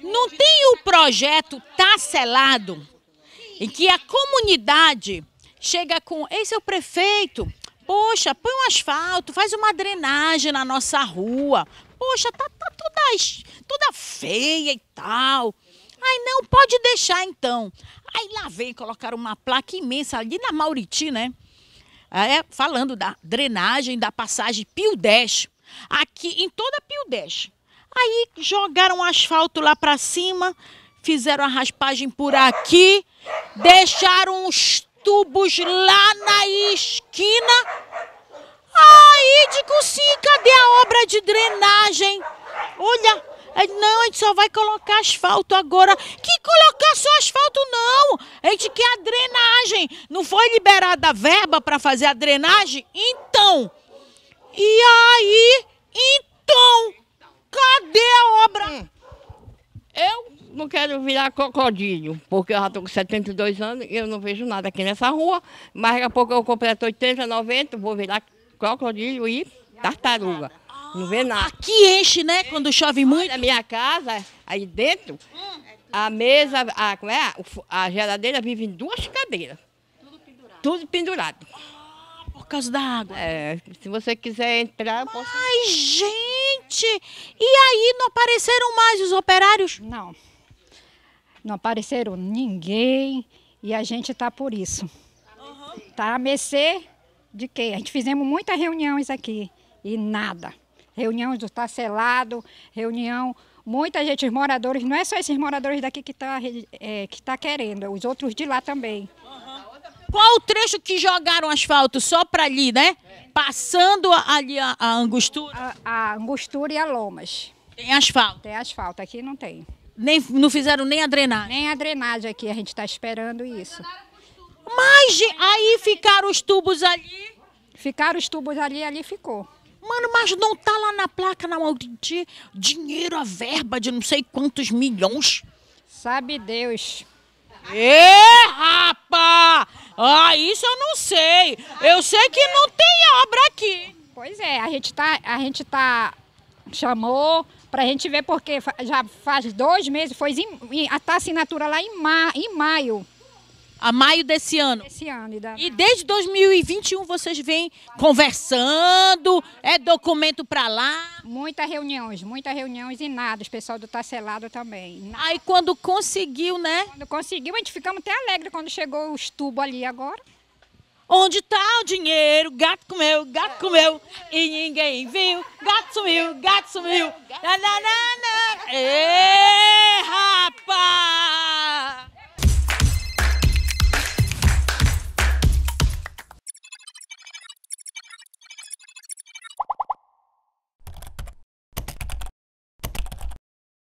Não tem o projeto tá selado em que a comunidade chega com esse é o prefeito, poxa, põe um asfalto, faz uma drenagem na nossa rua, poxa, tá, tá toda, toda feia e tal. Aí não, pode deixar então. Aí lá vem, colocaram uma placa imensa ali na Mauriti, né? É, falando da drenagem, da passagem Pio 10. Aqui em toda Pio 10. Aí jogaram asfalto lá para cima, fizeram a raspagem por aqui, deixaram os tubos lá na esquina. Aí digo sim, cadê a obra de drenagem? Olha, é, não, a gente só vai colocar asfalto agora. Que colocar só asfalto não? A gente quer a drenagem. Não foi liberada a verba para fazer a drenagem? Então. E aí? Então. Cadê a obra? Hum. Eu não quero virar crocodilo, porque eu já estou com 72 anos e eu não vejo nada aqui nessa rua. Mas daqui a pouco eu completo 80, 90, vou virar crocodilo e tartaruga. Não vê nada. Aqui enche, né? Quando chove muito. Na minha casa, aí dentro, a mesa, a, como é? a geladeira vive em duas cadeiras. Tudo pendurado. Tudo pendurado. Ah, por causa da água. É, se você quiser entrar, eu posso... gente! E aí não apareceram mais os operários? Não. Não apareceram ninguém. E a gente está por isso. Está a mercê de quê? A gente fizemos muitas reuniões aqui e nada. Reuniões do Tacelado, reunião. Muita gente, os moradores, não é só esses moradores daqui que tá é, que tá querendo, é os outros de lá também. Qual o trecho que jogaram asfalto só para ali, né? É. Passando ali a, a Angostura? A, a, Angostura e a Lomas. Tem asfalto? Tem asfalto, aqui não tem. Nem, não fizeram nem a drenagem? Nem a drenagem aqui, a gente está esperando isso. Mas aí ficaram os tubos ali? Ficaram os tubos ali, ali ficou. Mano, mas não tá lá na placa, na mão de dinheiro, a verba de não sei quantos milhões? Sabe Deus. Ê, rapa! Ah, isso eu não sei. Eu sei que não tem obra aqui. Pois é, a gente tá, a gente tá chamou para a gente ver porque já faz dois meses, foi em, a tá assinatura lá em, ma, em maio a maio desse ano. Esse ano e desde 2021 vocês vêm conversando, é documento para lá. Muitas reuniões, muitas reuniões e nada, o pessoal do Tacelado tá também. Nada. Aí quando conseguiu, né? Quando conseguiu, a gente ficamos até alegre quando chegou o tubos ali agora. Onde tá o dinheiro? Gato comeu, gato comeu e ninguém viu. Gato sumiu, gato sumiu. Nananana. Na, na. É.